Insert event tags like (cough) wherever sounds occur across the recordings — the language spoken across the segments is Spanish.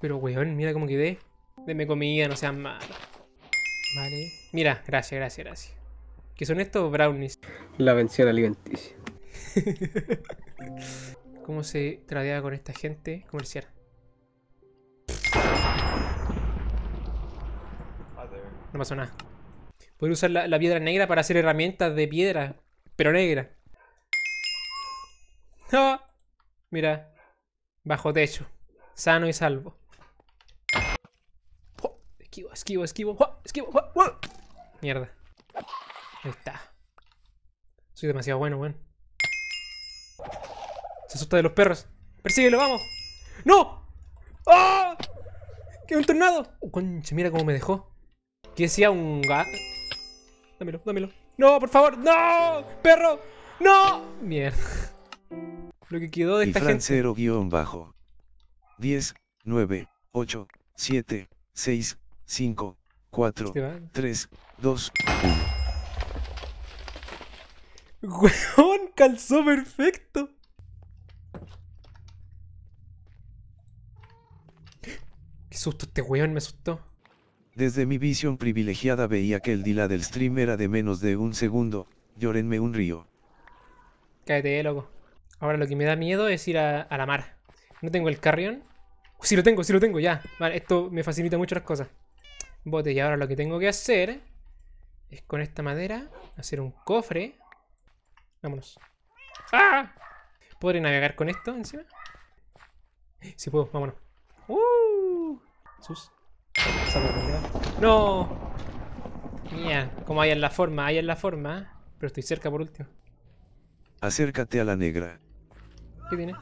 pero weón, mira cómo quedé. Deme comida, no sean mal. Vale. Mira, gracias, gracias, gracias. ¿Qué son estos brownies? La pensión alimenticia. (laughs) ¿Cómo se tradea con esta gente comercial? No pasó nada. Puedo usar la, piedra negra para hacer herramientas de piedra, pero negra. No. (laughs) ¡Ah! Mira, bajo techo, sano y salvo esquivo, esquivo, esquivo. ¡Jua! Esquivo, ¡Jua! ¡Jua! Mierda. Ahí está. Soy demasiado bueno, weón. Se asusta de los perros. Persíguelo, vamos. ¡No! ¡Ah! ¡Oh! ¡Que un tornado! Oh, mira cómo me dejó. Que decía un gato. Dámelo, dámelo. ¡No, por favor! ¡No! ¡Perro! ¡No! Mierda. Lo que quedó de esta gente. 0 10, 9, 8, 7, 6, 5, 4, 3, 2, 1. ¡Weón! Calzó perfecto. Qué susto este weón, me asustó. Desde mi visión privilegiada veía que el dila del stream era de menos de un segundo. Llorenme un río. Cállate, loco. Ahora lo que me da miedo es ir a, la mar. No tengo el carrión. sí lo tengo, sí lo tengo, ya. Vale, esto me facilita mucho las cosas bote Y ahora lo que tengo que hacer es con esta madera hacer un cofre. Vámonos. ¡Ah! ¿Podré navegar con esto encima? Sí puedo, vámonos. ¡Uh! Sus. ¡No! Mira, como hay en la forma, hay en la forma. Pero estoy cerca por último. Acércate a la negra. ¿Qué tiene?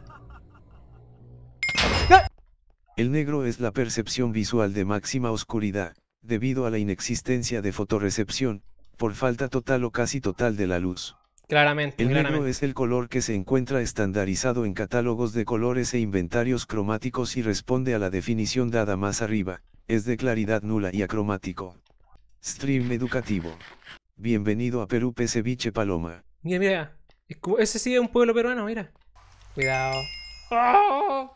El negro es la percepción visual de máxima oscuridad debido a la inexistencia de fotorecepción por falta total o casi total de la luz. Claramente. El negro es el color que se encuentra estandarizado en catálogos de colores e inventarios cromáticos y responde a la definición dada más arriba, es de claridad nula y acromático. Stream educativo. Bienvenido a Perú Peseviche Paloma. Mira, mira. Ese sí es un pueblo peruano, mira. Cuidado. ¡Ah!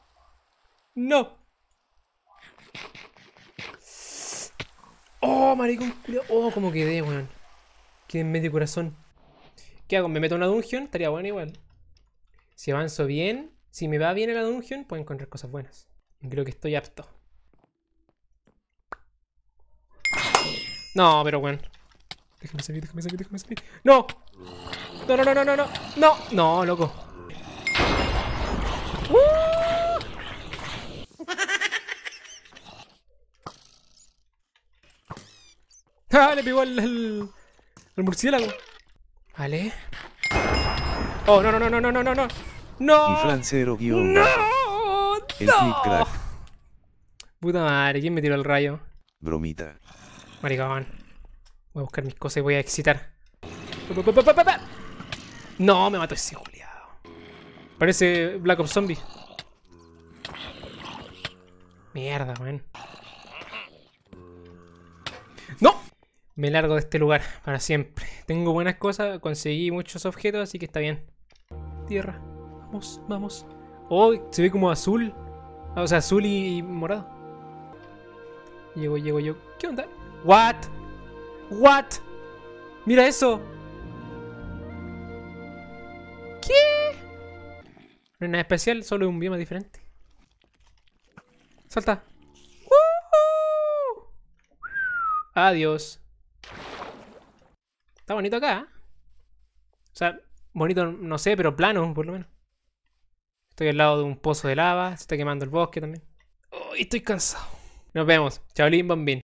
No. Oh, maricón, Oh, como quedé, weón. Quedé en medio corazón. ¿Qué hago? ¿Me meto en una dungeon? Estaría bueno igual. Si avanzo bien, si me va bien en la dungeon, puedo encontrar cosas buenas. Creo que estoy apto. No, pero bueno. Déjame salir, déjame salir, déjame salir. No, no, no, no, no, no. No, no, loco. Le pegó al, al, murciélago. Vale. Oh, no, no, no, no, no, no, no. No. Francero No. El Puta madre, ¿quién me tiró el rayo? Bromita. Maricón. Voy a buscar mis cosas y voy a excitar. No, me mató ese juliado. Parece Black Ops Zombie. Mierda, man. Me largo de este lugar (laughs) para siempre. Tengo buenas cosas, conseguí muchos objetos, así que está bien. Tierra. Vamos, vamos. Oh, se ve como azul. Ah, o sea, azul y, morado. Llego, llego, yo. ¿Qué onda? What? What? Mira eso. ¿Qué? No es nada especial, solo es un bioma diferente. Salta. Adiós. Está bonito acá. ¿eh? O sea, bonito no sé, pero plano por lo menos. Estoy al lado de un pozo de lava, se está quemando el bosque también. Uy, estoy cansado. Nos vemos. Chao, bombín.